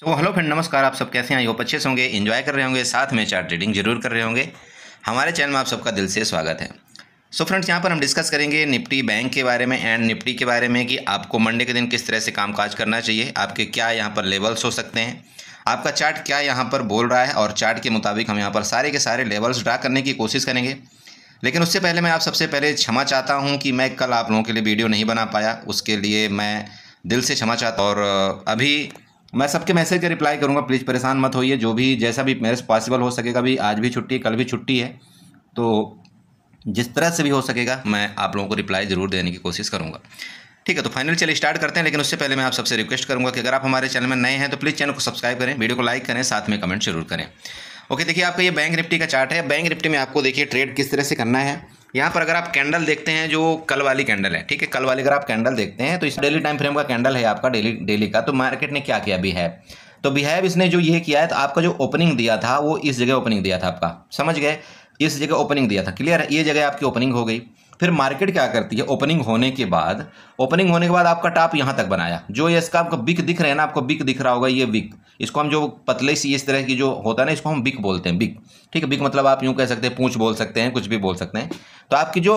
so hello friend नमस्कार आप सब कैसे हैं आई अच्छे से होंगे इन्जॉय कर रहे होंगे साथ में चार्ट रीडिंग जरूर कर रहे होंगे हमारे चैनल में आप सबका दिल से स्वागत है सो फ्रेंड्स यहाँ पर हम डिस्कस करेंगे निफ्टी बैंक के बारे में एंड निफ्टी के बारे में कि आपको मंडे के दिन किस तरह से कामकाज करना चाहिए आपके क्या यहाँ पर लेवल्स हो सकते हैं आपका चार्ट क्या यहाँ पर बोल रहा है और चार्ट के मुताबिक हम यहाँ पर सारे के सारे लेवल्स ड्रा करने की कोशिश करेंगे लेकिन उससे पहले मैं आप सबसे पहले क्षमा चाहता हूँ कि मैं कल आप लोगों के लिए वीडियो नहीं बना पाया उसके लिए मैं दिल से क्षमा चाहता और अभी मैं सबके मैसेज का रिप्लाई करूँगा प्लीज़ परेशान मत होइए जो भी जैसा भी मेरे से पॉसिबल हो सकेगा भी आज भी छुट्टी कल भी छुट्टी है तो जिस तरह से भी हो सकेगा मैं आप लोगों को रिप्लाई ज़रूर देने की कोशिश करूँगा ठीक है तो फाइनल चलिए स्टार्ट करते हैं लेकिन उससे पहले मैं आप सबसे रिक्वेस्ट करूँगा कि अगर आप हमारे चैनल में नए हैं तो प्लीज़ चैनल को सब्सक्राइब करें वीडियो को लाइक करें साथ में कमेंट जरूर करें ओके देखिए आपका ये बैंक निफ्टी का चार्ट है बैंक निफ्टी में आपको देखिए ट्रेड किस तरह से करना है यहाँ पर अगर आप कैंडल देखते हैं जो कल वाली कैंडल है ठीक है कल वाली अगर आप कैंडल देखते हैं तो इस डेली टाइम फ्रेम का कैंडल है आपका डेली डेली का तो मार्केट ने क्या किया बिहेव तो बिहेव इसने जो ये किया है तो आपका जो ओपनिंग दिया था वो इस जगह ओपनिंग दिया था आपका समझ गए इस जगह ओपनिंग दिया था क्लियर है ये जगह आपकी ओपनिंग हो गई फिर मार्केट क्या करती है ओपनिंग होने के बाद ओपनिंग होने के बाद आपका टॉप यहाँ तक बनाया जो ये इसका आपको बिक दिख रहे हैं ना आपको बिक दिख रहा होगा ये बिक इसको हम जो पतले सी इस तरह की जो होता है ना इसको हम बिक बोलते हैं बिक ठीक है बिक मतलब आप यूँ कह सकते हैं पूछ बोल सकते हैं कुछ भी बोल सकते हैं तो आपकी जो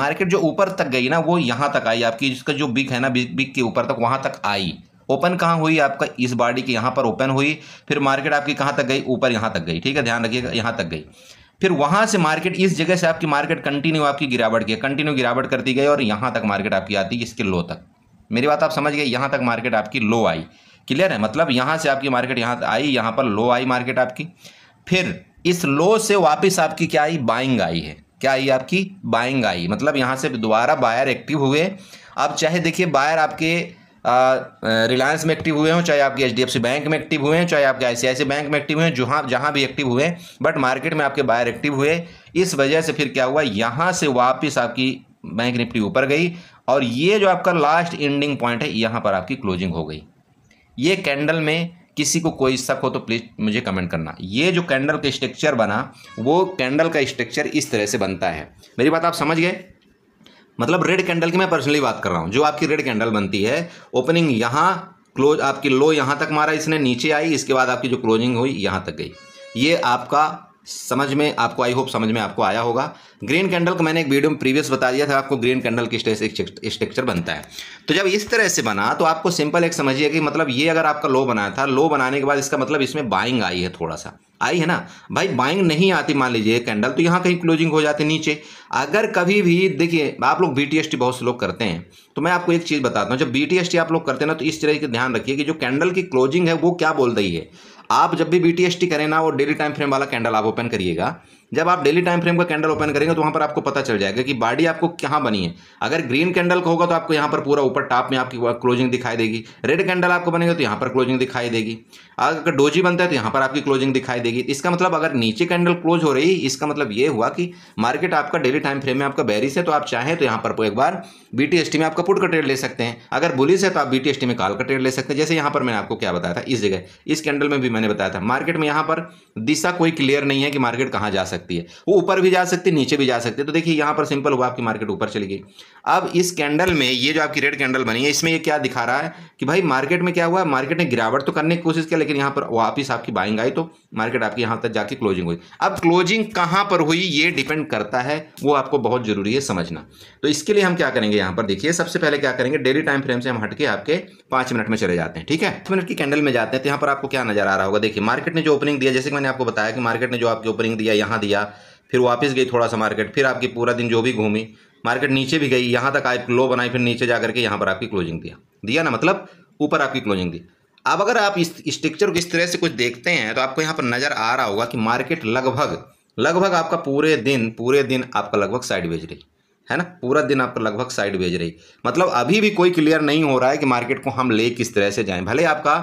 मार्केट जो ऊपर तक गई ना वो यहाँ तक आई आपकी जिसका जो बिक है ना बिक बिक के ऊपर तक वहाँ तक आई ओपन कहाँ हुई आपका इस बॉडी के यहाँ पर ओपन हुई फिर मार्केट आपकी कहाँ तक गई ऊपर यहाँ तक गई ठीक है ध्यान रखिएगा यहाँ तक गई फिर वहाँ से मार्केट इस जगह से आपकी मार्केट कंटिन्यू आपकी गिरावट की कंटिन्यू गिरावट करती गई और यहाँ तक मार्केट आपकी आती इसके लो तक मेरी बात आप समझ गए यहाँ तक मार्केट आपकी लो आई क्लियर है मतलब यहाँ से आपकी मार्केट यहाँ आई यहाँ पर लो आई मार्केट आपकी फिर इस लो से वापस आपकी क्या आई बाइंग आई है क्या आई आपकी बाइंग आई मतलब यहाँ से दोबारा बायर एक्टिव हुए आप चाहे देखिए बायर आपके रिलायंस में एक्टिव हुए हों चाहे आपके एच बैंक में एक्टिव हुए हैं चाहे आपके आई बैंक में एक्टिव हुए हैं जहाँ जहाँ भी एक्टिव हुए बट मार्केट में आपके बायर एक्टिव हुए इस वजह से फिर क्या हुआ यहाँ से वापस आपकी बैंक निफ्टी ऊपर गई और ये जो आपका लास्ट एंडिंग पॉइंट है यहाँ पर आपकी क्लोजिंग हो गई ये कैंडल में किसी को कोई शक हो तो प्लीज़ मुझे कमेंट करना ये जो कैंडल का स्ट्रक्चर बना वो कैंडल का स्ट्रक्चर इस तरह से बनता है मेरी बात आप समझ गए मतलब रेड कैंडल की मैं पर्सनली बात कर रहा हूँ जो आपकी रेड कैंडल बनती है ओपनिंग यहाँ क्लोज आपकी लो यहाँ तक मारा इसने नीचे आई इसके बाद आपकी जो क्लोजिंग हुई यहाँ तक गई ये आपका समझ में आपको आई होप समझ में आपको आया होगा ग्रीन कैंडल का मैंने एक वीडियो में प्रीवियस बता दिया था आपको ग्रीन कैंडल की स्ट्रक्चर बनता है तो जब इस तरह से बना तो आपको सिंपल एक समझिए कि मतलब ये अगर आपका लो बनाया था लो बनाने के बाद इसका मतलब इसमें बाइंग आई है थोड़ा सा आई है ना भाई बाइंग नहीं आती मान लीजिए कैंडल तो यहाँ कहीं क्लोजिंग हो जाती नीचे अगर कभी भी देखिए आप लोग बी बहुत से लोग करते हैं तो मैं आपको एक चीज़ बताता हूँ जब बी आप लोग करते हैं ना तो इस तरह का ध्यान रखिए कि जो कैंडल की क्लोजिंग है वो क्या बोल रही है आप जब भी बी करें ना वो डेली टाइम फ्रेम वाला कैंडल आप ओपन करिएगा जब आप डेली टाइम फ्रेम का कैंडल ओपन करेंगे तो वहां पर आपको पता चल जाएगा कि बॉडी आपको कहाँ बनी है अगर ग्रीन कैंडल का होगा तो आपको यहाँ पर पूरा ऊपर टॉप में आपकी क्लोजिंग दिखाई देगी रेड कैंडल आपको बनेगा तो यहाँ पर क्लोजिंग दिखाई देगी अगर डोजी बनता है तो यहाँ पर आपकी क्लोजिंग दिखाई देगी इसका मतलब अगर नीचे कैंडल क्लोज हो रही इसका मतलब ये हुआ कि मार्केट आपका डेली टाइम फ्रेम में आपका बैरिस है तो आप चाहें तो यहाँ पर एक बार बी में आपका पुट का ट्रेड ले सकते हैं अगर बुलिस है तो आप बी में कॉल का ट्रेड ले सकते हैं जैसे यहाँ पर मैंने आपको क्या बताया था इस जगह इस कैंडल में भी मैंने बताया था मार्केट में यहाँ पर दिशा कोई क्लियर नहीं है कि मार्केट कहाँ जा सकता सकती है वो ऊपर भी जा सकती है नीचे भी जा सकती है तो देखिए यहाँ पर सिंपल हुआ आपकी मार्केट ऊपर चली गई अब इस कैंडल में ये जो आपकी रेड कैंडल बनी है इसमें ये क्या दिखा रहा है कि भाई मार्केट में क्या हुआ है मार्केट ने गिरावट तो करने की कोशिश किया लेकिन यहाँ पर वापिस आपकी बाइंग आई तो मार्केट आपकी यहाँ तक जाके क्लोजिंग हुई अब क्लोजिंग कहाँ पर हुई ये डिपेंड करता है वो आपको बहुत ज़रूरी है समझना तो इसके लिए हम क्या करेंगे यहाँ पर देखिए सबसे पहले क्या करेंगे डेली टाइम फ्रेम से हम हटके आपके पाँच मिनट में चले जाते हैं ठीक है पाँच मिनट की कैंडल में जाते हैं तो यहाँ पर आपको क्या नजर आ रहा होगा देखिए मार्केट ने जो ओपनिंग दिया जैसे कि मैंने आपको बताया कि मार्केट ने जो आपकी ओपनिंग दिया यहाँ दिया फिर वापस गई थोड़ा सा मार्केट फिर आपकी पूरा दिन जो भी घूमी मार्केट नीचे भी गई यहाँ तक आप लो बनाई फिर नीचे जा करके यहाँ पर आपकी क्लोजिंग दिया दिया ना मतलब ऊपर आपकी क्लोजिंग दी अब अगर आप इस स्ट्रक्चर को इस तरह से कुछ देखते हैं तो आपको यहाँ पर नज़र आ रहा होगा कि मार्केट लगभग लगभग आपका पूरे दिन पूरे दिन आपका लगभग साइड रही है ना पूरा दिन आपको लगभग साइड भेज रही मतलब अभी भी कोई क्लियर नहीं हो रहा है कि मार्केट को हम ले किस तरह से जाएं भले आपका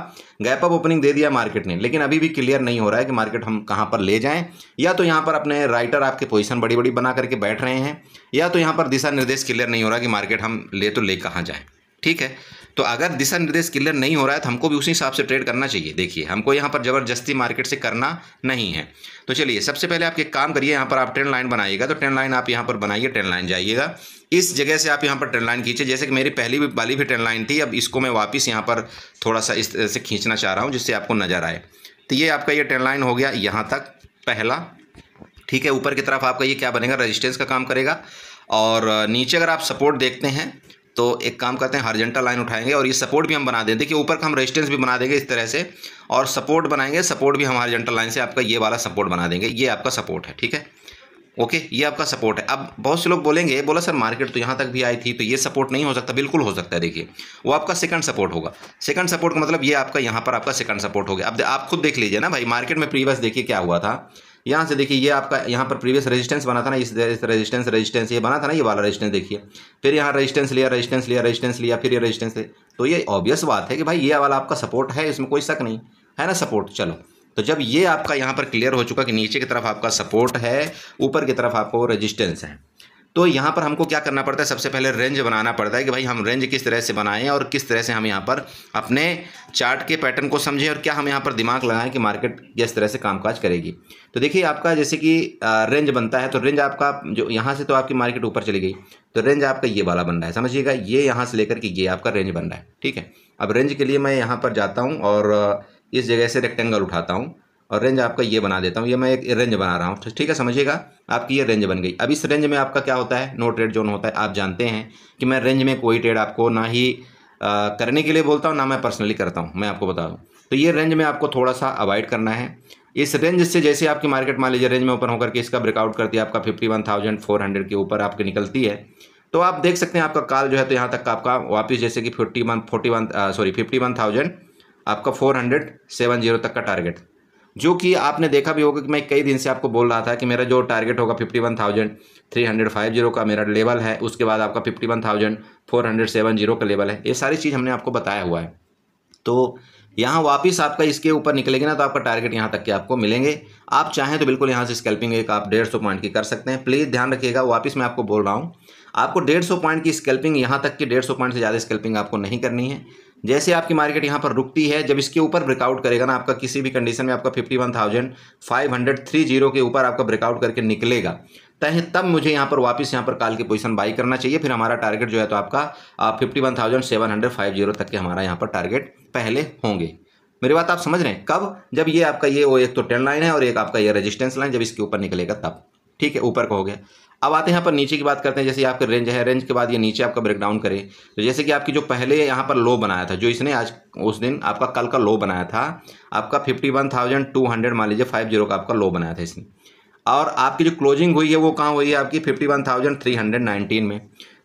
गैप अप ओपनिंग दे दिया मार्केट ने लेकिन अभी भी क्लियर नहीं हो रहा है कि मार्केट हम कहां पर ले जाएं या तो यहां पर अपने राइटर आपके पोजीशन बड़ी बड़ी बना करके बैठ रहे हैं या तो यहाँ पर दिशा निर्देश क्लियर नहीं हो रहा कि मार्केट हम ले तो ले कहाँ जाएँ ठीक है तो अगर दिशा निर्देश क्लियर नहीं हो रहा है तो हमको भी उसी हिसाब से ट्रेड करना चाहिए देखिए हमको यहाँ पर ज़बरदस्ती मार्केट से करना नहीं है तो चलिए सबसे पहले आप एक काम करिए यहाँ पर आप ट्रेंड लाइन बनाइएगा तो ट्रेंड लाइन आप यहाँ पर बनाइए ट्रेंड लाइन जाइएगा इस जगह से आप यहाँ पर ट्रेंड लाइन खींचे जैसे कि मेरी पहली भी वाली भी ट्रेंड लाइन थी अब इसको मैं वापस यहाँ पर थोड़ा सा इस तरह से खींचना चाह रहा हूँ जिससे आपको नज़र आए तो ये आपका ये ट्रेंड लाइन हो गया यहाँ तक पहला ठीक है ऊपर की तरफ आपका ये क्या बनेगा रजिस्टेंस का काम करेगा और नीचे अगर आप सपोर्ट देखते हैं तो एक काम करते हैं हॉर्जेंटल लाइन उठाएंगे और ये सपोर्ट भी हम बना दें देखिए ऊपर का हम रेजिस्टेंस भी बना देंगे इस तरह से और सपोर्ट बनाएंगे सपोर्ट भी हम हॉर्जेंटल लाइन से आपका ये वाला सपोर्ट बना देंगे ये आपका सपोर्ट है ठीक है ओके ये आपका सपोर्ट है अब बहुत से लोग बोलेंगे बोला सर मार्केट तो यहाँ तक भी आई थी तो ये सपोर्ट नहीं हो सकता बिल्कुल हो सकता है देखिए वो आपका सेकंड सपोर्ट होगा सेकंड सपोर्ट का मतलब ये आपका यहाँ पर आपका सेकंड सपोर्ट हो गया अब आप खुद देख लीजिए ना भाई मार्केट में प्रीवियस देखिए क्या हुआ था यहाँ से देखिए ये आपका यहाँ पर प्रीवियस रेजिस्टेंस बना था ना इस रेजिस्टेंस रेजिस्टेंस ये बना था ना ये वाला रेजिस्टेंस देखिए फिर यहाँ रेजिस्टेंस लिया रेजिस्टेंस लिया रेजिस्टेंस लिया फिर ये रेजिस्टेंस तो ये ऑब्वियस बात है कि भाई ये वाला आपका सपोर्ट है इसमें कोई शक नहीं है ना सपोर्ट चलो तो जब ये आपका यहाँ पर क्लियर हो चुका कि नीचे की तरफ आपका सपोर्ट है ऊपर की तरफ आपको रजिस्टेंस है तो यहाँ पर हमको क्या करना पड़ता है सबसे पहले रेंज बनाना पड़ता है कि भाई हम रेंज किस तरह से बनाएं और किस तरह से हम यहाँ पर अपने चार्ट के पैटर्न को समझें और क्या हम यहाँ पर दिमाग लगाएं कि मार्केट किस तरह से कामकाज करेगी तो देखिए आपका जैसे कि रेंज बनता है तो रेंज आपका जो यहाँ से तो आपकी मार्केट ऊपर चली गई तो रेंज आपका ये वाला बन रहा है समझिएगा ये यहाँ से लेकर के ये आपका रेंज बन रहा है ठीक है अब रेंज के लिए मैं यहाँ पर जाता हूँ और इस जगह से रेक्टेंगल उठाता हूँ और रेंज आपका ये बना देता हूँ ये मैं एक रेंज बना रहा हूँ ठीक है समझिएगा आपकी ये रेंज बन गई अब इस रेंज में आपका क्या होता है नो ट्रेड जोन होता है आप जानते हैं कि मैं रेंज में कोई ट्रेड आपको ना ही आ, करने के लिए बोलता हूँ ना मैं पर्सनली करता हूँ मैं आपको बता दूँ तो ये रेंज में आपको थोड़ा सा अवॉइड करना है इस रेंज से जैसे आपकी मार्केट मान लीजिए रेंज में ओपन होकर के इसका ब्रेकआउट करती है आपका fifty one thousand four hundred के ऊपर आपकी निकलती है तो आप देख सकते हैं आपका काल जो है तो यहाँ तक का आपका वापस जैसे कि fifty one forty one sorry fifty one thousand आपका फोर हंड्रेड सेवन जीरो तक का टारगेट जो कि आपने देखा भी होगा कि मैं कई दिन से आपको बोल रहा था कि मेरा जो टारगेट होगा fifty one thousand three hundred five zero का मेरा लेवल है उसके बाद आपका fifty one thousand four hundred seven zero का लेवल है ये सारी चीज़ हमने आपको बताया हुआ है तो यहाँ वापस आपका इसके ऊपर निकलेगा ना तो आपका टारगेट यहाँ तक के आपको मिलेंगे आप चाहें तो बिल्कुल यहाँ से स्कैल्पिंग एक आप डेढ़ सौ पॉइंट की कर सकते हैं प्लीज़ ध्यान रखिएगा वापस मैं आपको बोल रहा हूँ आपको डेढ़ सौ पॉइंट की स्कैल्पिंग यहाँ तक की डेढ़ सौ पॉइंट से ज़्यादा स्कैल्पिंग आपको नहीं करनी है जैसे आपकी मार्केट यहाँ पर रुकती है जब इसके ऊपर ब्रेकआउट करेगा ना आपका किसी भी कंडीशन में आपका fifty one thousand five hundred three zero के ऊपर आपका ब्रेकआउट करके निकलेगा तहे तब मुझे यहाँ पर वापस यहाँ पर काल की पोजीशन बाई करना चाहिए फिर हमारा टारगेट जो है तो आपका fifty one thousand seven hundred five zero तक के हमारा यहाँ पर टारगेट पहले होंगे मेरी बात आप समझ रहे हैं कब जब ये आपका ये वो एक तो टेन लाइन है और एक आपका ये रेजिस्टेंस लाइन जब इसके ऊपर निकलेगा तब ठीक है ऊपर को हो गया अब आते हैं यहाँ पर नीचे की बात करते हैं जैसे आपके रेंज है रेंज के बाद ये नीचे आपका ब्रेक डाउन करे तो जैसे कि आपकी जो पहले यहाँ पर लो बनाया था जो इसने आज उस दिन आपका कल का लो बनाया था आपका fifty one thousand two hundred मान लीजिए फाइव जीरो का आपका लो बनाया था इसने और आपकी जो क्लोजिंग हुई है वो कहाँ हुई है आपकी fifty one thousand three hundred nineteen में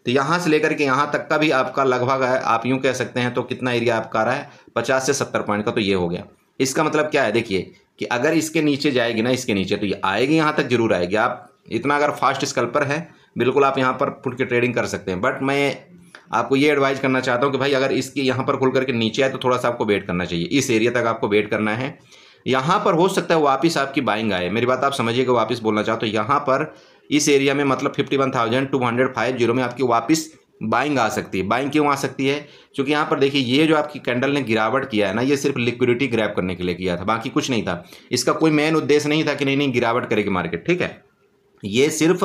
तो यहाँ से लेकर के यहाँ तक का भी आपका लगभग आप यूँ कह सकते हैं तो कितना एरिया आपका आ रहा है पचास से सत्तर पॉइंट का तो ये हो गया इसका मतलब क्या है देखिए कि अगर इसके नीचे जाएगी ना इसके नीचे तो ये आएगी यहाँ तक जरूर आएगी आप इतना अगर फास्ट स्कल्पर है बिल्कुल आप यहाँ पर फुट के ट्रेडिंग कर सकते हैं बट मैं आपको ये एडवाइज़ करना चाहता हूँ कि भाई अगर इसकी यहाँ पर खुल करके नीचे आए तो थोड़ा सा आपको वेट करना चाहिए इस एरिया तक आपको वेट करना है यहाँ पर हो सकता है वापस आपकी बाइंग आए मेरी बात आप समझिए कि वापस बोलना चाहते हो तो यहाँ पर इस एरिया में मतलब fifty one thousand two hundred five zero में आपकी वापस बाइंग आ सकती है बाइंग क्यों आ सकती है क्योंकि यहाँ पर देखिए ये जो आपकी कैंडल ने गिरावट किया है ना ये सिर्फ लिक्विडिटी ग्रैप करने के लिए किया था बाकी कुछ नहीं था इसका कोई मेन उद्देश्य नहीं था कि नहीं नहीं गिरावट करेगी मार्केट ठीक है ये सिर्फ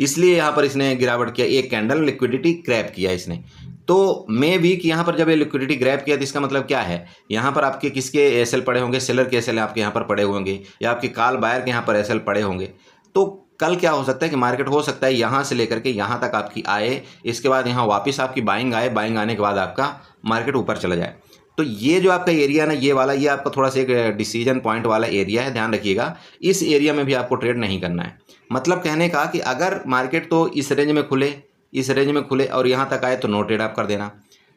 इसलिए यहाँ पर इसने गिरावट किया एक कैंडल लिक्विडिटी क्रैप किया इसने तो मे भी कि यहाँ पर जब ये लिक्विडिटी ग्रैप किया तो इसका मतलब क्या है यहाँ पर आपके किसके एस पड़े होंगे सेलर के एस आपके यहाँ पर पड़े होंगे या आपके काल बायर के यहाँ पर एस पड़े होंगे तो कल क्या हो सकता है कि मार्केट हो सकता है यहाँ से लेकर के यहाँ तक आपकी आए इसके बाद यहाँ वापस आपकी बाइंग आए बाइंग आने के बाद आपका मार्केट ऊपर चला जाए तो ये जो आपका एरिया ना ये वाला ये आपका थोड़ा सा एक डिसीजन पॉइंट वाला एरिया है ध्यान रखिएगा इस एरिया में भी आपको ट्रेड नहीं करना है मतलब कहने का कि अगर मार्केट तो इस रेंज में खुले इस रेंज में खुले और यहाँ तक आए तो नो ट्रेड आप कर देना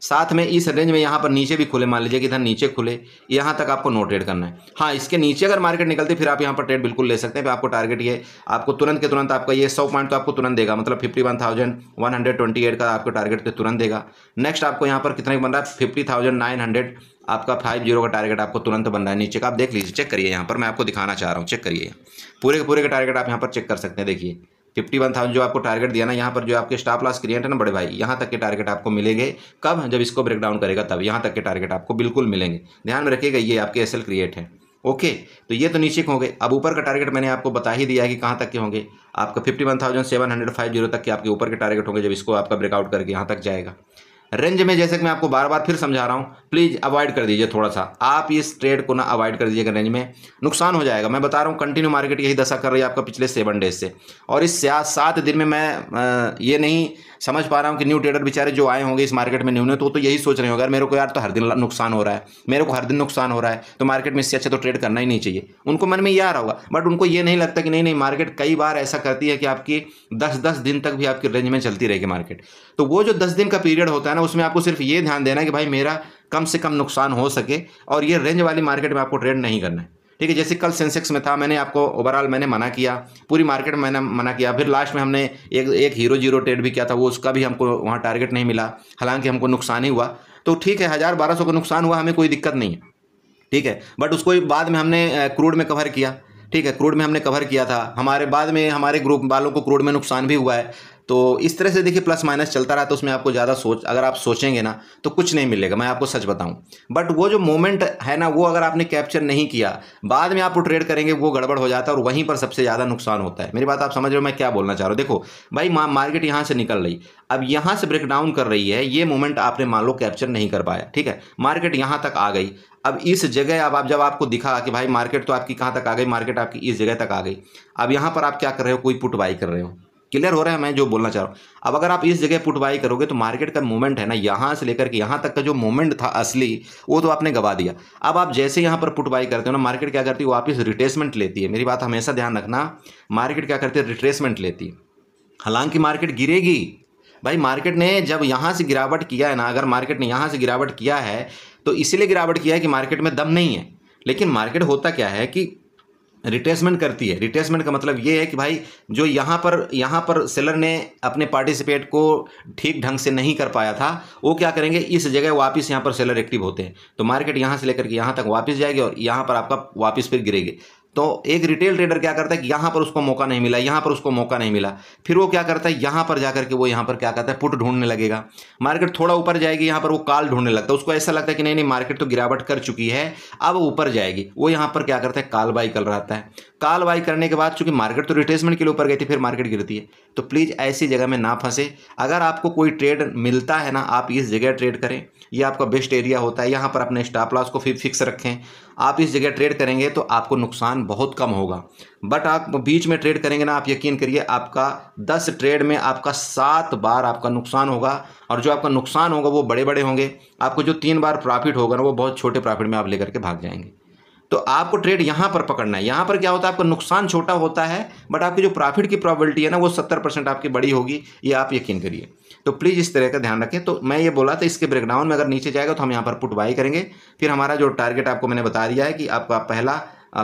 साथ में इस रेंज में यहाँ पर नीचे भी खुले मान लीजिए कि इधर नीचे खुले यहाँ तक आपको नो ट्रेड करना है हाँ इसके नीचे अगर मार्केट निकलती फिर आप यहाँ पर ट्रेड बिल्कुल ले सकते हैं फिर आपको टारगेट ये आपको तुरंत के तुरंत आपका ये सौ पॉइंट तो आपको तुरंत देगा मतलब fifty one thousand one hundred twenty eight का आपको टारगेट तो तुरंत देगा नेक्स्ट आपको यहाँ पर कितना बन रहा है फिफ्टी थाउजेंड नाइन हंड्रेड आपका फाइव जीरो का टारगेट आपको तुरंत बन रहा है नीचे का आप देख लीजिए चेक करिए यहाँ पर मैं आपको दिखाना चाह रहा हूँ चेक करिए पूरे के पूरे का टारगेट आप यहाँ पर चेक कर सकते हैं देखिए फिफ्टी वन थाउजेंड जो आपको टारगेट दिया ना यहाँ पर जो आपके स्टाफ लॉस क्रिएट है ना बड़े भाई यहाँ तक के टारगेट आपको मिलेंगे कब जब इसको ब्रेकडाउन करेगा तब यहाँ तक के टारगेट आपको बिल्कुल मिलेंगे ध्यान में रखिएगा ये आपके एस क्रिएट है ओके तो ये तो नीचे होंगे अब ऊपर का टारगेट मैंने आपको बता ही दिया है कि कहाँ तक के होंगे आपका fifty one thousand seven hundred five zero तक के आपके ऊपर के टारगेट होंगे जब इसको आपका ब्रेकआउट करके यहाँ तक जाएगा रेंज में जैसे कि मैं आपको बार बार फिर समझा रहा हूँ प्लीज़ अवॉइड कर दीजिए थोड़ा सा आप इस ट्रेड को ना अवॉइड कर दीजिएगा रेंज में नुकसान हो जाएगा मैं बता रहा हूँ कंटिन्यू मार्केट यही दशा कर रही है आपका पिछले सेवन डेज से और इस सात दिन में मैं ये नहीं समझ पा रहा हूँ कि न्यू ट्रेडर बेचारे जो आए होंगे इस मार्केट में न्यू न्यू तो, तो यही सोच रहे होंगे मेरे को यार तो हर दिन नुकसान हो रहा है मेरे को हर दिन नुकसान हो रहा है तो मार्केट में इससे अच्छा तो ट्रेड करना ही नहीं चाहिए उनको मन में यार आ रहा होगा बट उनको ये नहीं लगता कि नहीं नहीं मार्केट कई बार ऐसा करती है कि आपकी दस दस दिन तक भी आपकी रेंज में चलती रहेगी मार्केट तो वो जो दस दिन का पीरियड होता है ना है उसमें आपको सिर्फ ये ध्यान देना है कि भाई मेरा कम से कम नुकसान हो सके और ये रेंज वाली मार्केट में आपको ट्रेड नहीं करना है ठीक है जैसे कल सेंसेक्स में था मैंने आपको ओवरऑल मैंने मना किया पूरी मार्केट में मैंने मना किया फिर लास्ट में हमने एक एक हीरो जीरो ट्रेड भी किया था वो उसका भी हमको वहाँ टारगेट नहीं मिला हालांकि हमको नुकसान ही हुआ तो ठीक है हज़ार बारह सौ का नुकसान हुआ हमें कोई दिक्कत नहीं है ठीक है बट उसको बाद में हमने क्रूड में कवर किया ठीक है क्रूड में हमने कवर किया था हमारे बाद में हमारे ग्रुप वालों को क्रूड में नुकसान भी हुआ है तो इस तरह से देखिए प्लस माइनस चलता रहा तो उसमें आपको ज़्यादा सोच अगर आप सोचेंगे ना तो कुछ नहीं मिलेगा मैं आपको सच बताऊं बट वो जो मोमेंट है ना वो अगर आपने कैप्चर नहीं किया बाद में आप ट्रेड करेंगे वो गड़बड़ हो जाता है और वहीं पर सबसे ज़्यादा नुकसान होता है मेरी बात आप समझ रहे हो मैं क्या बोलना चाह रहा हूँ देखो भाई मार्केट यहाँ से निकल रही अब यहाँ से ब्रेकडाउन कर रही है ये मोमेंट आपने मान लो कैप्चर नहीं कर पाया ठीक है मार्केट यहाँ तक आ गई अब इस जगह अब आप जब आपको दिखा कि भाई मार्केट तो आपकी कहाँ तक आ गई मार्केट आपकी इस जगह तक आ गई अब यहाँ पर आप क्या कर रहे हो कोई पुट बाई कर रहे हो क्लियर हो रहा है मैं जो बोलना चाह रहा हूँ अब अगर आप इस जगह पुट बाई करोगे तो मार्केट का मूवमेंट है ना यहाँ से लेकर के यहाँ तक का जो मूवमेंट था असली वो तो आपने गवा दिया अब आप जैसे यहाँ पर पुट बाई करते हो ना मार्केट क्या करती है वापस रिट्रेसमेंट लेती है मेरी बात हमेशा ध्यान रखना मार्केट क्या करती है रिट्रेसमेंट लेती है हालांकि मार्केट गिरेगी भाई मार्केट ने जब यहाँ से गिरावट किया है ना अगर मार्केट ने यहाँ से गिरावट किया है तो इसीलिए गिरावट किया है कि मार्केट में दम नहीं है लेकिन मार्केट होता क्या है कि रिट्रेसमेंट करती है रिट्रेसमेंट का मतलब ये है कि भाई जो यहाँ पर यहाँ पर सेलर ने अपने पार्टिसिपेट को ठीक ढंग से नहीं कर पाया था वो क्या करेंगे इस जगह वापस यहाँ पर सेलर एक्टिव होते हैं तो मार्केट यहाँ से लेकर के यहाँ तक वापस जाएगी और यहाँ पर आपका वापस फिर गिरेगी तो एक रिटेल ट्रेडर क्या करता है कि यहां पर उसको मौका नहीं मिला यहां पर उसको मौका नहीं मिला फिर वो क्या करता है यहां पर जाकर के वो यहां पर क्या करता है पुट ढूंढने लगेगा मार्केट थोड़ा ऊपर जाएगी यहां पर वो काल ढूंढने लगता है उसको ऐसा लगता है कि नहीं नहीं मार्केट तो गिरावट कर चुकी है अब ऊपर जाएगी वो यहां पर क्या करता है काल बाई कर रहा है काल बाई करने के बाद चूंकि मार्केट तो रिट्रेसमेंट के लिए ऊपर गई थी फिर मार्केट गिरती है तो प्लीज़ ऐसी जगह में ना फंसे अगर आपको कोई ट्रेड मिलता है ना आप इस जगह ट्रेड करें ये आपका बेस्ट एरिया होता है यहाँ पर अपने स्टॉप लॉस को फिर फिक्स रखें आप इस जगह ट्रेड करेंगे तो आपको नुकसान बहुत कम होगा बट आप बीच में ट्रेड करेंगे ना आप यकीन करिए आपका दस ट्रेड में आपका सात बार आपका नुकसान होगा और जो आपका नुकसान होगा वो बड़े बड़े होंगे आपको जो तीन बार प्रॉफिट होगा ना वो बहुत छोटे प्रॉफिट में आप लेकर के भाग जाएंगे तो आपको ट्रेड यहाँ पर पकड़ना है यहां पर क्या होता है आपका नुकसान छोटा होता है बट आपकी जो प्रॉफिट की प्रॉबिलिटी है ना वो सत्तर परसेंट आपकी बड़ी होगी ये आप यकीन करिए तो प्लीज़ इस तरह का ध्यान रखें तो मैं ये बोला था इसके ब्रेकडाउन में अगर नीचे जाएगा तो हम यहाँ पर पुट बाई करेंगे फिर हमारा जो टारगेट आपको मैंने बता दिया है कि आपका पहला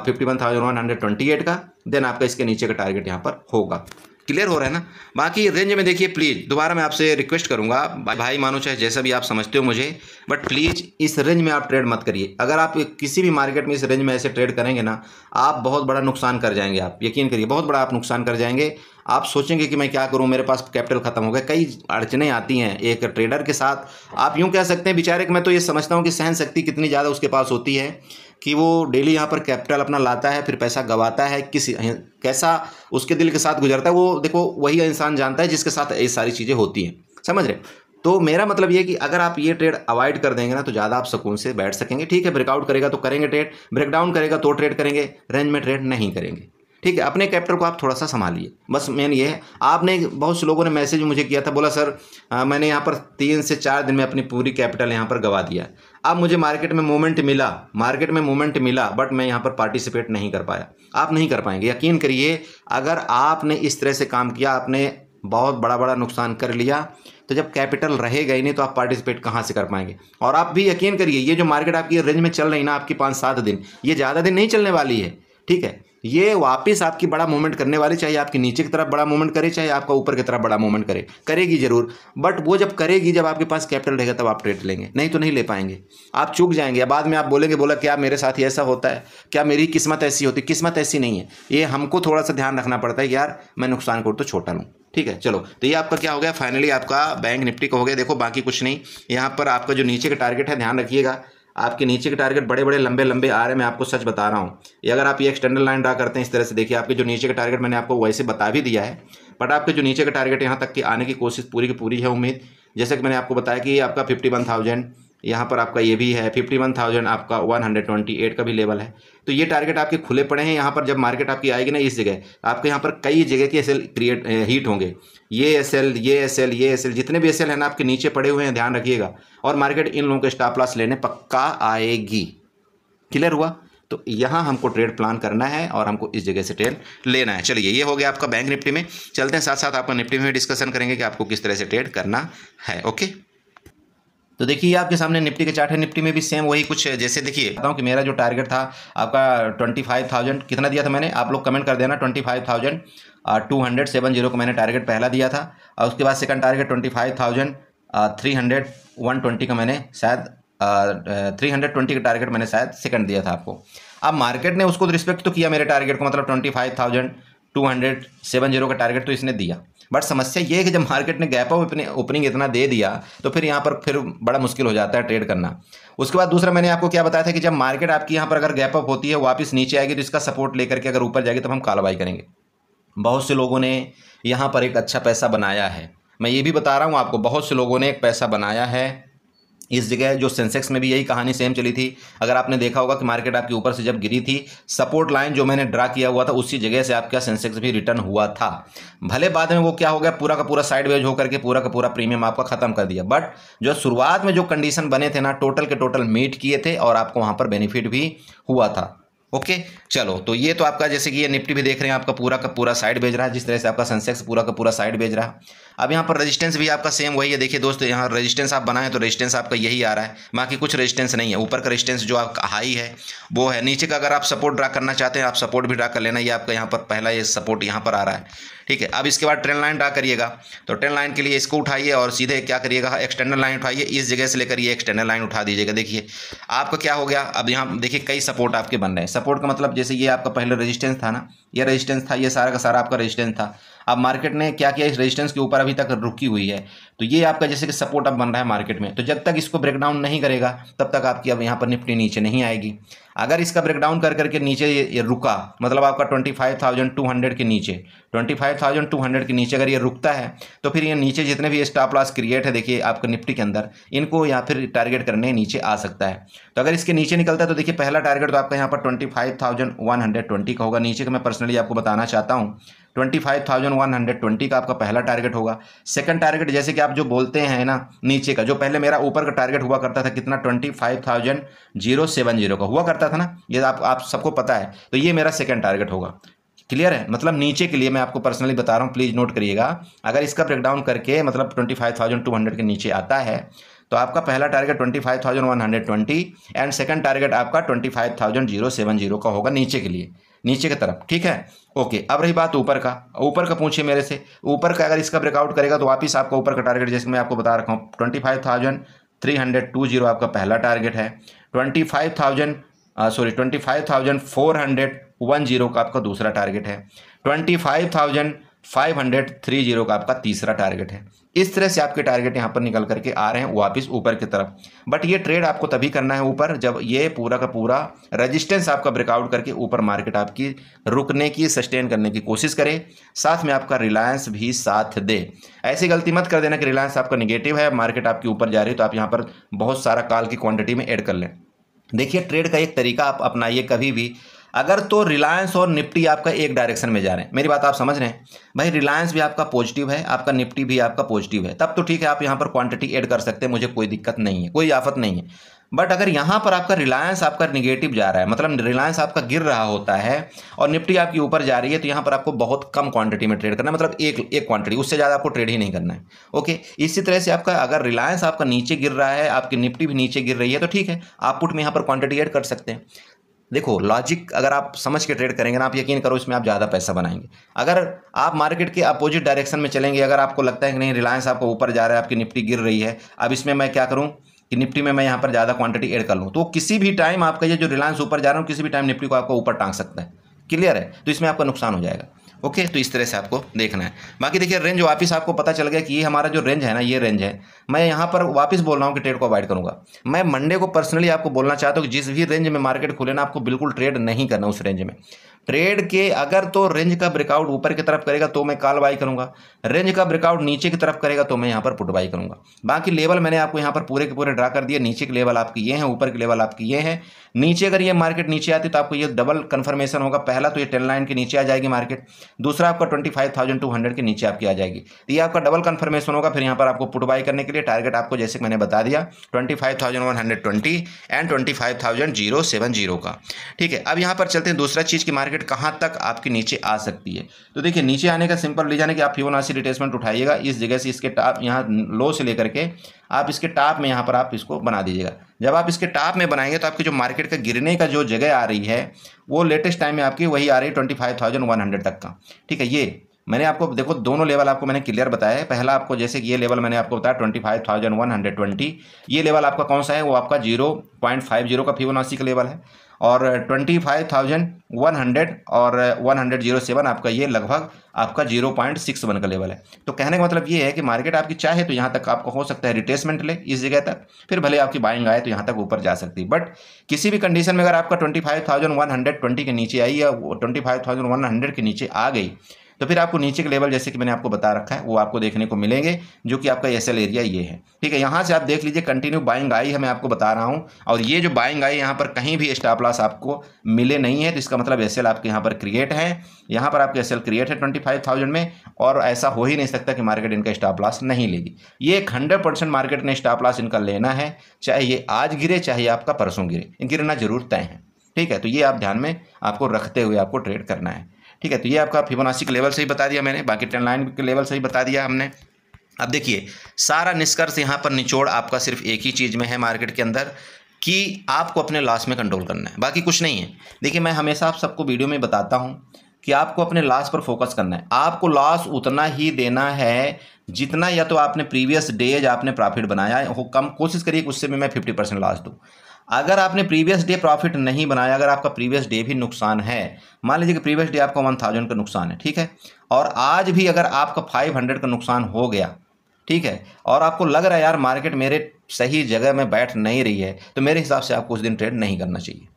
fifty one thousand one hundred twenty eight का देन आपका इसके नीचे का टारगेट यहाँ पर होगा क्लियर हो रहा है ना बाकी रेंज में देखिए प्लीज़ दोबारा मैं आपसे रिक्वेस्ट करूँगा भाई मानो चाहे जैसा भी आप समझते हो मुझे बट प्लीज़ इस रेंज में आप ट्रेड मत करिए अगर आप किसी भी मार्केट में इस रेंज में ऐसे ट्रेड करेंगे ना आप बहुत बड़ा नुकसान कर जाएंगे आप यकीन करिए बहुत बड़ा आप नुकसान कर जाएंगे आप सोचेंगे कि मैं क्या करूं मेरे पास कैपिटल खत्म हो गया कई अड़चने आती हैं एक ट्रेडर के साथ आप यूं कह सकते हैं बेचारे कि मैं तो ये समझता हूं कि सहन शक्ति कितनी ज़्यादा उसके पास होती है कि वो डेली यहाँ पर कैपिटल अपना लाता है फिर पैसा गवाता है किस कैसा उसके दिल के साथ गुजरता है वो देखो वही इंसान जानता है जिसके साथ ये सारी चीज़ें होती हैं समझ रहे तो मेरा मतलब ये कि अगर आप ये ट्रेड अवॉइड कर देंगे ना तो ज़्यादा आप सुकून से बैठ सकेंगे ठीक है ब्रेकआउट करेगा तो करेंगे ट्रेड ब्रेकडाउन करेगा तो ट्रेड करेंगे रेंज में ट्रेड नहीं करेंगे ठीक है अपने कैपिटल को आप थोड़ा सा संभालिए बस मेन ये है आपने बहुत से लोगों ने मैसेज मुझे किया था बोला सर आ, मैंने यहाँ पर तीन से चार दिन में अपनी पूरी कैपिटल यहाँ पर गवा दिया अब मुझे मार्केट में मूवमेंट मिला मार्केट में मूवमेंट मिला बट मैं यहाँ पर पार्टिसिपेट नहीं कर पाया आप नहीं कर पाएंगे यकीन करिए अगर आपने इस तरह से काम किया आपने बहुत बड़ा बड़ा नुकसान कर लिया तो जब कैपिटल रहेगा ही नहीं तो आप पार्टिसिपेट कहाँ से कर पाएंगे और आप भी यकीन करिए ये जो मार्केट आपकी रेंज में चल रही ना आपकी पाँच सात दिन ये ज़्यादा दिन नहीं चलने वाली है ठीक है ये वापस आपकी बड़ा मूवमेंट करने वाली चाहे आपकी नीचे की तरफ बड़ा मूवमेंट करे चाहे आपका ऊपर की तरफ बड़ा मूवमेंट करे करेगी जरूर बट वो जब करेगी जब आपके पास कैपिटल रहेगा तब आप ट्रेड लेंगे नहीं तो नहीं ले पाएंगे आप चूक जाएंगे बाद में आप बोलेंगे बोला क्या मेरे साथ ही ऐसा होता है क्या मेरी किस्मत ऐसी होती किस्मत ऐसी नहीं है ये हमको थोड़ा सा ध्यान रखना पड़ता है यार मैं नुकसान को तो छोटा लूँ ठीक है चलो तो ये आपका क्या हो गया फाइनली आपका बैंक निफ्टी का हो गया देखो बाकी कुछ नहीं यहाँ पर आपका जो नीचे का टारगेट है ध्यान रखिएगा आपके नीचे के टारगेट बड़े बड़े लंबे लंबे आ रहे हैं मैं आपको सच बता रहा हूँ ये अगर आप ये एक्सटेंडल लाइन ड्रा करते हैं इस तरह से देखिए आपके जो नीचे के टारगेट मैंने आपको वैसे बता भी दिया है बट आपके जो नीचे का टारगेट यहाँ तक के आने की कोशिश पूरी की पूरी है उम्मीद जैसे कि मैंने आपको बताया कि आपका फिफ्टी वन थाउजेंड यहाँ पर आपका ये भी है फिफ्टी वन थाउजेंड आपका वन हंड्रेड ट्वेंटी एट का भी लेवल है तो ये टारगेट आपके खुले पड़े हैं यहाँ पर जब मार्केट आपकी आएगी ना इस जगह आपके यहाँ पर कई जगह के एसएल क्रिएट हीट होंगे ये एसएल ये एसएल ये एसएल जितने भी एसएल हैं ना आपके नीचे पड़े हुए हैं ध्यान रखिएगा और मार्केट इन लोगों के स्टॉप लॉस लेने पक्का आएगी क्लियर हुआ तो यहाँ हमको ट्रेड प्लान करना है और हमको इस जगह से ट्रेड लेना है चलिए ये हो गया आपका बैंक निफ्टी में चलते हैं साथ साथ आपका निफ्टी में डिस्कशन करेंगे कि आपको किस तरह से ट्रेड करना है ओके तो देखिए आपके सामने निफ्टी के चार्ट है निफ्टी में भी सेम वही कुछ जैसे देखिए बताऊँ कि मेरा जो टारगेट था आपका ट्वेंटी फाइव थाउजेंड कितना दिया था मैंने आप लोग कमेंट कर देना twenty five thousand two hundred seven zero को मैंने टारगेट पहला दिया था और उसके बाद second target twenty five thousand three hundred one twenty का मैंने शायद थ्री हंड्रेड ट्वेंटी का टारगेट मैंने शायद सेकंड दिया था आपको अब मार्केट ने उसको रिस्पेक्ट तो किया मेरे टारगेट को मतलब twenty five thousand two hundred seven zero का टारगेट तो इसने दिया बट समस्या ये है कि जब मार्केट ने गैप ऑफ ओपनिंग इतना दे दिया तो फिर यहाँ पर फिर बड़ा मुश्किल हो जाता है ट्रेड करना उसके बाद दूसरा मैंने आपको क्या बताया था कि जब मार्केट आपकी यहाँ पर अगर गैप अप होती है वापस नीचे आएगी तो इसका सपोर्ट लेकर के अगर ऊपर जाएगी तो हम कार्रवाई करेंगे बहुत से लोगों ने यहाँ पर एक अच्छा पैसा बनाया है मैं ये भी बता रहा हूँ आपको बहुत से लोगों ने एक पैसा बनाया है इस जगह जो सेंसेक्स में भी यही कहानी सेम चली थी अगर आपने देखा होगा कि मार्केट आपके ऊपर से जब गिरी थी सपोर्ट लाइन जो मैंने ड्रा किया हुआ था उसी जगह से आपका सेंसेक्स भी रिटर्न हुआ था भले बाद में वो क्या हो गया पूरा का पूरा साइड वेज होकर के पूरा का पूरा प्रीमियम आपका खत्म कर दिया बट जो शुरुआत में जो कंडीशन बने थे ना टोटल के टोटल मीट किए थे और आपको वहाँ पर बेनिफिट भी हुआ था ओके okay, चलो तो ये तो आपका जैसे कि ये निफ्टी भी देख रहे हैं आपका पूरा का पूरा साइड भेज रहा है जिस तरह से आपका सेंसेक्स पूरा का पूरा साइड भेज रहा है अब यहाँ पर रेजिस्टेंस भी आपका सेम वही है देखिए दोस्तों यहाँ रेजिस्टेंस आप बनाएं तो रेजिस्टेंस आपका यही आ रहा है बाकी कुछ रेजिस्टेंस नहीं है ऊपर का रेजिस्टेंस जो आपका हाई है वो है नीचे का अगर आप सपोर्ट ड्रा करना चाहते हैं आप सपोर्ट भी ड्रा कर लेना ये आपका यहाँ पर पहला ये सपोर्ट यहाँ पर आ रहा है ठीक है अब इसके बाद ट्रेन लाइन ड्रा करिएगा तो ट्रेन लाइन के लिए इसको उठाइए और सीधे क्या करिएगा एक्सटर्नल लाइन उठाइए इस जगह से लेकर ये एक्सटर्नल लाइन उठा दीजिएगा देखिए आपका क्या हो गया अब यहाँ देखिए कई सपोर्ट आपके बन रहे हैं सपोर्ट का मतलब जैसे ये आपका पहले रजिस्टेंस था ना ये रजिस्टेंस था ये सारा का सारा आपका रजिस्टेंस था अब मार्केट ने क्या किया इस रेजिस्टेंस के ऊपर अभी तक रुकी हुई है तो ये आपका जैसे कि सपोर्ट अब बन रहा है मार्केट में तो जब तक इसको ब्रेकडाउन नहीं करेगा तब तक आपकी अब यहाँ पर निफ्टी नीचे नहीं आएगी अगर इसका ब्रेकडाउन कर करके नीचे ये रुका मतलब आपका twenty five thousand two hundred के नीचे twenty five thousand two hundred के नीचे अगर ये रुकता है तो फिर ये नीचे जितने भी स्टॉप लॉस क्रिएट है देखिए आपके निफ्टी के अंदर इनको या फिर टारगेट करने नीचे आ सकता है तो अगर इसके नीचे निकलता है तो देखिए पहला टारगेट तो आपका यहाँ पर twenty five thousand one hundred twenty का होगा नीचे का मैं पर्सनली आपको बताना चाहता हूँ twenty five thousand one hundred twenty का आपका पहला टारगेट होगा सेकंड टारगेट जैसे कि आप जो बोलते हैं ना नीचे का जो पहले मेरा ऊपर का टारगेट हुआ करता था कितना twenty five thousand zero seven zero का हुआ करता था ना ये आप आप सबको पता है तो ये मेरा सेकंड टारगेट होगा क्लियर है मतलब नीचे के लिए मैं आपको पर्सनली बता रहा हूँ प्लीज़ नोट करिएगा अगर इसका ब्रेकडाउन करके मतलब twenty five thousand two hundred के नीचे आता है तो आपका पहला target twenty five thousand one hundred twenty and second target आपका twenty five thousand zero seven zero का होगा नीचे के लिए नीचे की तरफ ठीक है ओके अब रही बात ऊपर का ऊपर का पूछिए मेरे से ऊपर का अगर इसका ब्रेकआउट करेगा तो वापस आपका ऊपर का टारगेट जैसे मैं आपको बता रखा हूँ twenty five thousand three hundred two zero आपका पहला टारगेट है twenty five thousand sorry twenty five thousand four hundred one zero का आपका दूसरा टारगेट है twenty five thousand five hundred three zero का आपका तीसरा टारगेट है इस तरह से आपके टारगेट यहाँ पर निकल करके आ रहे हैं वापस ऊपर की तरफ बट ये ट्रेड आपको तभी करना है ऊपर जब ये पूरा का पूरा रेजिस्टेंस आपका ब्रेकआउट करके ऊपर मार्केट आपकी रुकने की सस्टेन करने की कोशिश करे साथ में आपका रिलायंस भी साथ दे ऐसी गलती मत कर देना कि रिलायंस आपका निगेटिव है मार्केट आपके ऊपर जा रही है तो आप यहाँ पर बहुत सारा काल की क्वान्टिटी में एड कर लें देखिए ट्रेड का एक तरीका आप अपनाइए कभी भी अगर तो रिलायंस और निफ्टी आपका एक डायरेक्शन में जा रहे हैं मेरी बात आप समझ रहे हैं भाई रिलायंस भी आपका पॉजिटिव है आपका निफ्टी भी आपका पॉजिटिव है तब तो ठीक है आप यहाँ पर क्वांटिटी ऐड कर सकते हैं मुझे कोई दिक्कत नहीं है कोई आफत नहीं है बट अगर यहाँ पर आपका रिलायंस आपका निगेटिव जा रहा है मतलब रिलायंस आपका गिर रहा होता है और निफ्टी आपकी ऊपर जा रही है तो यहाँ पर आपको बहुत कम क्वांटिटी में ट्रेड करना है मतलब एक एक क्वांटिटी उससे ज़्यादा आपको ट्रेड ही नहीं करना है ओके इसी तरह से आपका अगर रिलायंस आपका नीचे गिर रहा है आपकी निफ्टी भी नीचे गिर रही है तो ठीक है आप पुट में यहाँ पर क्वांटिटी एड कर सकते हैं देखो लॉजिक अगर आप समझ के ट्रेड करेंगे ना आप यकीन करो इसमें आप ज़्यादा पैसा बनाएंगे अगर आप मार्केट के अपोजिट डायरेक्शन में चलेंगे अगर आपको लगता है कि नहीं रिलायंस आपको ऊपर जा रहा है आपकी निफ्टी गिर रही है अब इसमें मैं क्या करूँ कि निफ्टी में मैं यहाँ पर ज़्यादा क्वांटिटी एड कर लूँ तो किसी भी टाइम आपका ये जो रिलायंस ऊपर जा रहा हूँ किसी भी टाइम निफ्टी को आपको ऊपर टांग सकता है क्लियर है तो इसमें आपका नुकसान हो जाएगा ओके तो इस तरह से आपको देखना है बाकी देखिए रेंज वापस आपको पता चल गया कि ये हमारा जो रेंज है ना ये रेंज है मैं यहाँ पर वापस बोल रहा हूँ कि ट्रेड को अवॉइड करूँगा मैं मंडे को पर्सनली आपको बोलना चाहता हूँ कि जिस भी रेंज में मार्केट खुले ना आपको बिल्कुल ट्रेड नहीं करना उस रेंज में ट्रेड के अगर तो रेंज का ब्रेकआउट ऊपर की तरफ करेगा तो मैं कॉल बाई करूंगा रेंज का ब्रेकआउट नीचे की तरफ करेगा तो मैं यहां पर पुट बाई करूंगा बाकी लेवल मैंने आपको यहां पर पूरे के पूरे ड्रा कर दिए नीचे के लेवल आपकी ये हैं ऊपर के लेवल आपकी ये हैं नीचे अगर ये मार्केट नीचे आती तो आपको ये डबल कन्फर्मेशन होगा पहला तो ये टेन लाइन के नीचे आ जाएगी मार्केट दूसरा आपका twenty five thousand two hundred के नीचे आपकी आ जाएगी तो ये आपका डबल कन्फर्मेशन होगा फिर यहाँ पर आपको पुट बाई करने के लिए टारगेट आपको जैसे मैंने बता दिया twenty five thousand one hundred twenty and twenty five thousand zero seven zero का ठीक है अब यहाँ पर चलते हैं दूसरा चीज़ की मार्केट मार्केट कहाँ तक आपके नीचे आ सकती है तो देखिए नीचे आने का सिंपल रीजन है कि आप फिबोनाची रिटेसमेंट उठाइएगा इस जगह से इसके टॉप यहाँ लो से लेकर के आप इसके टॉप में यहाँ पर आप इसको बना दीजिएगा जब आप इसके टॉप में बनाएंगे तो आपके जो मार्केट का गिरने का जो जगह आ रही है वो लेटेस्ट टाइम में आपकी वही आ रही है ट्वेंटी तक का ठीक है ये मैंने आपको देखो दोनों लेवल आपको मैंने क्लियर बताया है पहला आपको जैसे कि ये लेवल मैंने आपको बताया twenty five thousand one hundred twenty ये लेवल आपका कौन सा है वो आपका जीरो पॉइंट फाइव जीरो का फिबोनाची का लेवल है और twenty five thousand one hundred और वन हंड्रेड जीरो सेवन आपका ये लगभग आपका जीरो पॉइंट सिक्स वन का लेवल है तो कहने का मतलब ये है कि मार्केट आपकी चाहे तो यहाँ तक आपको हो सकता है रिटेसमेंट ले इस जगह तक फिर भले आपकी बाइंग आए तो यहाँ तक ऊपर जा सकती है बट किसी भी कंडीशन में अगर आपका twenty five thousand one hundred twenty के नीचे आई या twenty five thousand one hundred के नीचे आ गई तो फिर आपको नीचे के लेवल जैसे कि मैंने आपको बता रखा है वो आपको देखने को मिलेंगे जो कि आपका एस एरिया ये है ठीक है यहाँ से आप देख लीजिए कंटिन्यू बाइंग आई है मैं आपको बता रहा हूँ और ये जो बाइंग आई यहाँ पर कहीं भी स्टॉप लॉस आपको मिले नहीं है तो इसका मतलब एस आपके यहाँ पर क्रिएट है यहाँ पर आपके एस क्रिएट है ट्वेंटी में और ऐसा हो ही नहीं सकता कि मार्केट इनका स्टॉप लॉस नहीं लेगी ये एक हंड्रेड मार्केट ने स्टॉप लॉस इनका लेना है चाहे ये आज गिरे चाहे आपका परसों गिरे गिरना जरूर तय है ठीक है तो ये आप ध्यान में आपको रखते हुए आपको ट्रेड करना है ठीक है तो ये आपका फिबोनाची के लेवल से ही बता दिया मैंने बाकी ट्रेन लाइन के लेवल से ही बता दिया हमने अब देखिए सारा निष्कर्ष यहाँ पर निचोड़ आपका सिर्फ एक ही चीज़ में है मार्केट के अंदर कि आपको अपने लॉस में कंट्रोल करना है बाकी कुछ नहीं है देखिए मैं हमेशा आप सबको वीडियो में बताता हूँ कि आपको अपने लॉस पर फोकस करना है आपको लॉस उतना ही देना है जितना या तो आपने प्रीवियस डेज आपने प्रॉफिट बनाया हो कम कोशिश करिए कि उससे भी मैं फिफ्टी परसेंट लॉस दूँ अगर आपने प्रीवियस डे प्रॉफिट नहीं बनाया अगर आपका प्रीवियस डे भी नुकसान है मान लीजिए कि प्रीवियस डे आपका वन थाउजेंड का नुकसान है ठीक है और आज भी अगर आपका फाइव हंड्रेड का नुकसान हो गया ठीक है और आपको लग रहा है यार मार्केट मेरे सही जगह में बैठ नहीं रही है तो मेरे हिसाब से आपको उस दिन ट्रेड नहीं करना चाहिए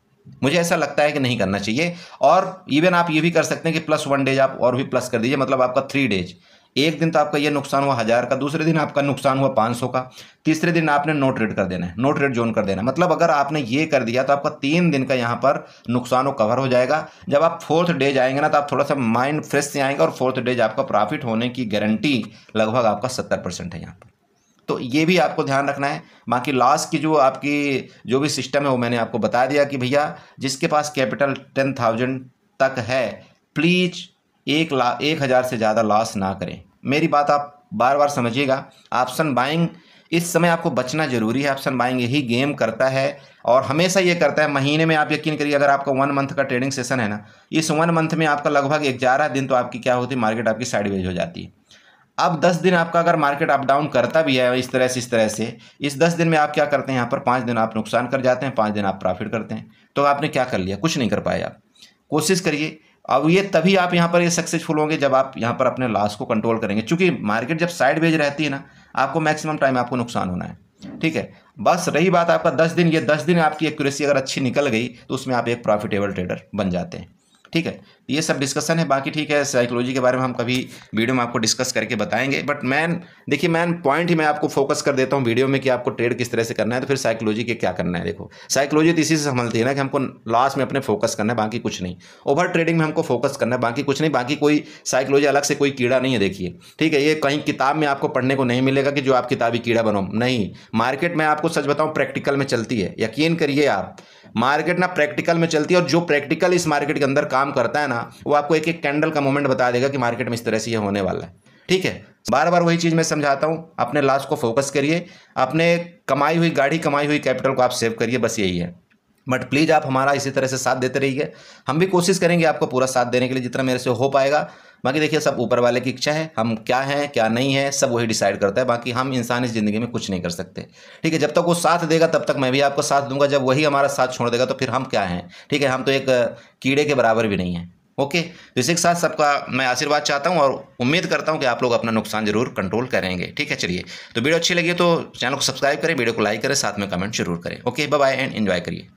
मुझे ऐसा लगता है कि नहीं करना चाहिए और इवन आप ये भी कर सकते हैं कि प्लस वन डेज आप और भी प्लस कर दीजिए मतलब आपका थ्री डेज एक दिन तो आपका ये नुकसान हुआ हज़ार का दूसरे दिन आपका नुकसान हुआ पाँच सौ का तीसरे दिन आपने नो ट्रेड कर देना है नो ट्रेड जोन कर देना मतलब अगर आपने ये कर दिया तो आपका तीन दिन का यहाँ पर नुकसान वो कवर हो जाएगा जब आप फोर्थ डे जाएंगे ना तो आप थोड़ा सा माइंड फ्रेश से आएंगे और फोर्थ डेज आपका प्रॉफिट होने की गारंटी लगभग आपका सत्तर परसेंट है यहाँ पर तो ये भी आपको ध्यान रखना है बाकी लॉस की जो आपकी जो भी सिस्टम है वो मैंने आपको बता दिया कि भैया जिसके पास कैपिटल टेन थाउजेंड तक है प्लीज़ एक ला एक हज़ार से ज़्यादा लॉस ना करें मेरी बात आप बार बार समझिएगा ऑप्शन बाइंग इस समय आपको बचना जरूरी है ऑप्शन बाइंग यही गेम करता है और हमेशा ये करता है महीने में आप यकीन करिए अगर आपका वन मंथ का ट्रेडिंग सेशन है ना इस वन मंथ में आपका लगभग ग्यारह दिन तो आपकी क्या होती है मार्केट आपकी साइडवेज हो जाती है अब दस दिन आपका अगर मार्केट अप डाउन करता भी है इस तरह से इस तरह से इस दस दिन में आप क्या करते हैं यहाँ पर पाँच दिन आप नुकसान कर जाते हैं पाँच दिन आप प्रॉफिट करते हैं तो आपने क्या कर लिया कुछ नहीं कर पाए आप कोशिश करिए अब ये तभी आप यहाँ पर ये सक्सेसफुल होंगे जब आप यहाँ पर अपने लॉस को कंट्रोल करेंगे क्योंकि मार्केट जब साइड वेज रहती है ना आपको मैक्सिमम टाइम आपको नुकसान होना है ठीक है बस रही बात आपका दस दिन ये दस दिन आपकी एक्यूरेसी अगर अच्छी निकल गई तो उसमें आप एक प्रॉफिटेबल ट्रेडर बन जाते हैं ठीक है ये सब डिस्कशन है बाकी ठीक है साइकोलॉजी के बारे में हम कभी वीडियो में आपको डिस्कस करके बताएंगे बट मैन देखिए मैन पॉइंट ही मैं आपको फोकस कर देता हूँ वीडियो में कि आपको ट्रेड किस तरह से करना है तो फिर साइकोलॉजी के क्या करना है देखो साइकोलॉजी तो इसी से संभलती है ना कि हमको लास्ट में अपने फोकस करना है बाकी कुछ नहीं ओवर ट्रेडिंग में हमको फोकस करना है बाकी कुछ नहीं बाकी कोई साइकोलॉजी अलग से कोई कीड़ा नहीं है देखिए ठीक है ये कहीं किताब में आपको पढ़ने को नहीं मिलेगा कि जो आप किताबी कीड़ा बनो नहीं मार्केट में आपको सच बताऊँ प्रैक्टिकल में चलती है यकीन करिए आप मार्केट ना प्रैक्टिकल में चलती है और जो प्रैक्टिकल इस मार्केट के अंदर काम करता है ना करना वो आपको एक एक कैंडल का मोमेंट बता देगा कि मार्केट में इस तरह से ये होने वाला है ठीक है बार बार वही चीज़ मैं समझाता हूँ अपने लॉस को फोकस करिए अपने कमाई हुई गाड़ी कमाई हुई कैपिटल को आप सेव करिए बस यही है बट प्लीज़ आप हमारा इसी तरह से साथ देते रहिए हम भी कोशिश करेंगे आपको पूरा साथ देने के लिए जितना मेरे से हो पाएगा बाकी देखिए सब ऊपर वाले की इच्छा है हम क्या हैं क्या नहीं है सब वही डिसाइड करता है बाकी हम इंसान इस ज़िंदगी में कुछ नहीं कर सकते ठीक है जब तक वो साथ देगा तब तक मैं भी आपको साथ दूंगा जब वही हमारा साथ छोड़ देगा तो फिर हम क्या हैं ठीक है हम तो एक कीड़े के बराबर भी नहीं हैं ओके तो इसी के साथ सबका मैं आशीर्वाद चाहता हूँ और उम्मीद करता हूँ कि आप लोग अपना नुकसान जरूर कंट्रोल करेंगे ठीक है चलिए तो वीडियो अच्छी लगी तो चैनल को सब्सक्राइब करें वीडियो को लाइक करें साथ में कमेंट जरूर करें ओके बाय एंड एंजॉय करिए